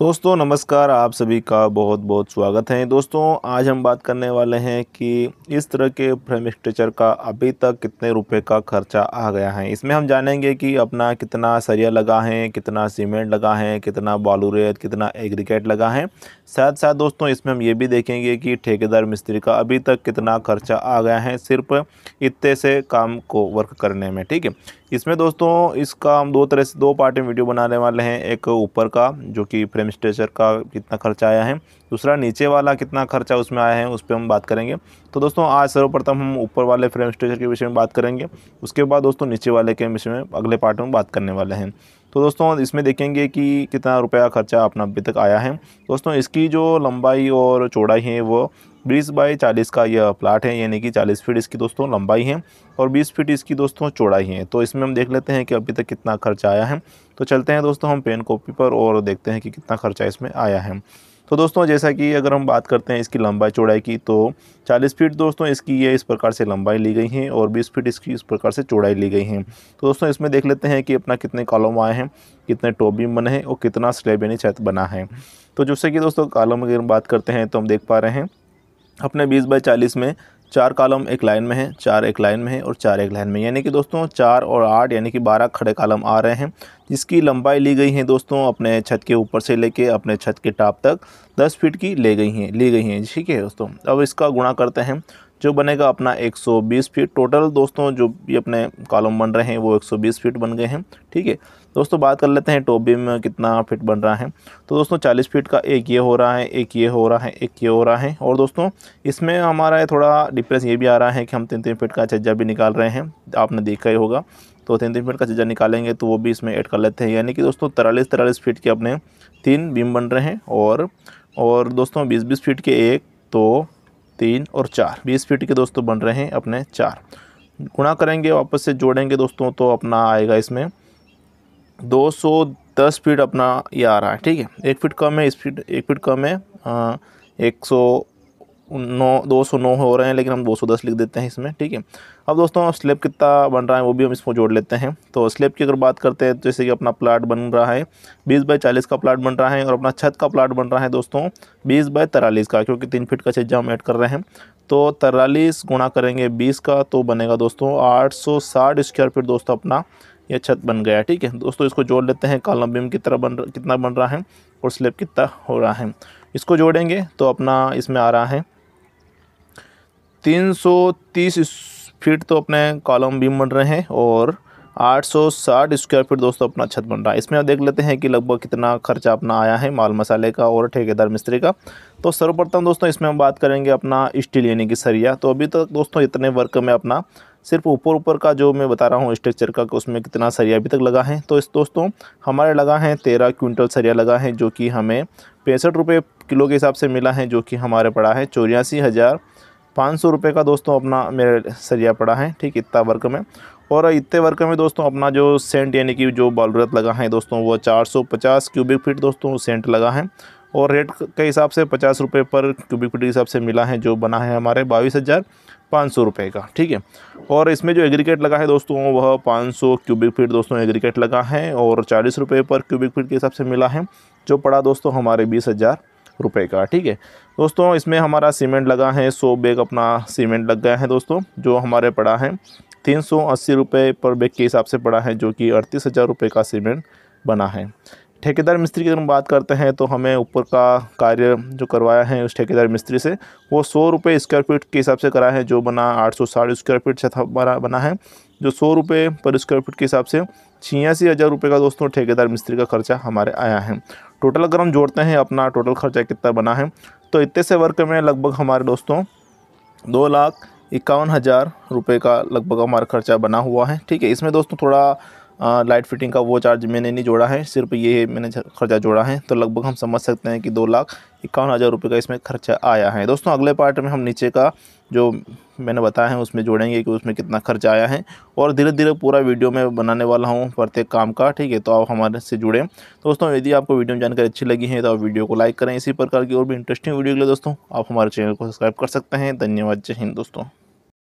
दोस्तों नमस्कार आप सभी का बहुत बहुत स्वागत है दोस्तों आज हम बात करने वाले हैं कि इस तरह के फ्रेम स्ट्रेचर का अभी तक कितने रुपए का खर्चा आ गया है इसमें हम जानेंगे कि अपना कितना सरिया लगा है कितना सीमेंट लगा है कितना बालू रेत कितना एग्रीकेट लगा है साथ साथ दोस्तों इसमें हम ये भी देखेंगे कि ठेकेदार मिस्त्री का अभी तक कितना खर्चा आ गया है सिर्फ इतने से काम को वर्क करने में ठीक है इसमें दोस्तों इसका हम दो तरह से दो पार्ट में वीडियो बनाने वाले हैं एक ऊपर का जो कि फ्रेम स्ट्रेचर का कितना खर्चा आया है दूसरा नीचे वाला कितना खर्चा उसमें आया है उस पर हम बात करेंगे तो दोस्तों आज सर्वप्रथम हम ऊपर वाले फ्रेम स्ट्रेचर के विषय में बात करेंगे उसके बाद दोस्तों नीचे वाले के विषय में अगले पार्ट में बात करने वाले हैं तो दोस्तों इसमें देखेंगे कि कितना रुपया खर्चा अपना अभी तक आया है दोस्तों इसकी जो लंबाई और चौड़ाई है वो बीस बाई चालीस का यह प्लाट है यानी कि चालीस फीट इसकी दोस्तों लंबाई है और बीस फीट इसकी दोस्तों चौड़ाई है तो इसमें हम देख लेते हैं कि अभी तक कितना खर्च आया है तो चलते हैं दोस्तों हम पेन कॉपी पर और देखते हैं कि कितना खर्चा इसमें आया है तो दोस्तों जैसा कि अगर हम बात करते हैं इसकी लंबाई चौड़ाई की तो 40 फीट दोस्तों इसकी ये इस प्रकार से लंबाई ली गई है और 20 फीट इसकी इस प्रकार से चौड़ाई ली गई है तो दोस्तों इसमें देख लेते हैं कि अपना कितने कॉलम आए हैं कितने टोबी बने हैं और कितना स्लेब यानी छत बना है तो जैसे कि दोस्तों कॉलम की हम बात करते हैं तो हम देख पा रहे हैं अपने बीस बाई चालीस में चार कॉलम एक लाइन में है चार एक लाइन में है और चार एक लाइन में यानी कि दोस्तों चार और आठ यानी कि बारह खड़े कॉलम आ रहे हैं जिसकी लंबाई ली गई है दोस्तों अपने छत के ऊपर से लेके अपने छत के टाप तक दस फीट की ले गई हैं ली गई हैं ठीक है दोस्तों अब इसका गुणा करते हैं जो बनेगा अपना 120 फीट टोटल दोस्तों जो भी अपने कॉलम बन रहे हैं वो 120 फीट बन गए हैं ठीक है दोस्तों बात कर लेते हैं टोबी में कितना फिट बन रहा है तो दोस्तों 40 फीट का एक ये हो रहा है एक ये हो रहा है एक ये हो रहा है और दोस्तों इसमें हमारा थोड़ा डिफ्रेंस ये भी आ रहा है कि हम तीन तीन फिट का छज्जा भी निकाल रहे हैं आपने देखा ही होगा तो तीन तीन फिट का छज्जा निकालेंगे तो वो भी इसमें ऐड कर लेते हैं यानी कि दोस्तों तिरालीस तिरालीस फीट के अपने तीन बीम बन रहे हैं और और दोस्तों बीस बीस फीट के एक तो, तीन और चार बीस फीट के दोस्तों तो बन रहे हैं अपने चार गुणा करेंगे वापस से जोड़ेंगे दोस्तों तो अपना आएगा इसमें दो सौ दस फीट अपना ये आ रहा है ठीक है एक फीट कम है इस फीट एक फीट कम है एक सौ नौ दो सौ नौ हो रहे हैं लेकिन हम दो सौ दस लिख देते हैं इसमें ठीक है अब दोस्तों स्लेब कितना बन रहा है वो भी हम इसमें जोड़ लेते हैं तो स्लेब की अगर बात करते हैं तो जैसे कि अपना प्लाट बन रहा है बीस बाई चालीस का प्लाट बन रहा है और अपना छत का प्लाट बन रहा है दोस्तों बीस बाय तरालीस का क्योंकि तीन फीट का छज्जा हम ऐड कर रहे हैं तो तरालीस गुणा करेंगे बीस का तो बनेगा दोस्तों आठ सौ साठ स्क्वायर फीट दोस्तों अपना ये छत बन गया ठीक है दोस्तों इसको जोड़ लेते हैं कॉलम बीम कितना बन कितना बन रहा है और स्लेब कितना हो रहा है इसको जोड़ेंगे तो अपना इसमें आ रहा है 330 फीट तो अपने कॉलम बीम बन रहे हैं और 860 स्क्वायर फीट दोस्तों अपना छत बन रहा है इसमें आप देख लेते हैं कि लगभग कितना खर्चा अपना आया है माल मसाले का और ठेकेदार मिस्त्री का तो सर्वप्रथम दोस्तों इसमें हम बात करेंगे अपना स्टील यानी कि सरिया तो अभी तक दोस्तों इतने वर्क में अपना सिर्फ ऊपर ऊपर का जो मैं बता रहा हूँ स्ट्रक्चर का उसमें कितना सरिया अभी तक लगा है तो इस दोस्तों हमारे लगा है तेरह क्विंटल सरिया लगा है जो कि हमें पैंसठ रुपये किलो के हिसाब से मिला है जो कि हमारे पड़ा है चौरासी हज़ार पाँच सौ रुपये का दोस्तों अपना मेरे सरिया पड़ा है ठीक इतना वर्क में और इतने वर्क में दोस्तों अपना जो सेंट यानी कि जो बालूरत लगा है दोस्तों वो 450 क्यूबिक फीट दोस्तों सेंट लगा है और रेट के हिसाब से पचास रुपये पर क्यूबिक फीट के हिसाब से मिला है जो बना है हमारे बाईस हज़ार पाँच सौ रुपये का ठीक है और इसमें जो एग्रीकेट लगा है दोस्तों वह पाँच सौ क्यूबिक फीट दोस्तों एग्रीकेट लगा है और चालीस रुपये पर क्यूबिक फीट के हिसाब से मिला है जो पड़ा दोस्तों हमारे बीस हज़ार रुपए का ठीक है दोस्तों इसमें हमारा सीमेंट लगा है सौ बैग अपना सीमेंट लग गया है दोस्तों जो हमारे पड़ा है तीन सौ अस्सी रुपये पर बैग के हिसाब से पड़ा है जो कि अड़तीस हज़ार रुपये का सीमेंट बना है ठेकेदार मिस्त्री की अगर हम बात करते हैं तो हमें ऊपर का कार्य जो करवाया है उस ठेकेदार मिस्त्री से वो सौ रुपये स्क्वायर फीट के हिसाब से करा है जो बना आठ सौ साठ स्क्वायर फीट से हमारा बना है जो सौ रुपये पर स्क्वायर फीट के हिसाब से छियासी हज़ार रुपये का दोस्तों ठेकेदार मिस्त्री का खर्चा हमारे आया है टोटल अगर हम जोड़ते हैं अपना टोटल खर्चा कितना बना है तो इतने से वर्क में लगभग हमारे दोस्तों दो लाख इक्यावन हज़ार रुपये का लगभग हमारा खर्चा बना हुआ है ठीक है इसमें दोस्तों थोड़ा लाइट फिटिंग का वो चार्ज मैंने नहीं जोड़ा है सिर्फ ये मैंने खर्चा जोड़ा है तो लगभग हम समझ सकते हैं कि दो लाख इक्यावन हज़ार रुपये का इसमें खर्चा आया है दोस्तों अगले पार्ट में हम नीचे का जो मैंने बताया है उसमें जोड़ेंगे कि उसमें कितना खर्चा आया है और धीरे धीरे पूरा वीडियो मैं बनाने वाला हूँ प्रत्येक काम का ठीक है तो आप हमारे से जुड़ें दोस्तों यदि आपको वीडियो में जानकारी अच्छी लगी है तो आप वीडियो को लाइक करें इसी प्रकार की और भी इंटरेस्टिंग वीडियो के लिए दोस्तों आप हमारे चैनल को सब्सक्राइब कर सकते हैं धन्यवाद जय हिंद दोस्तों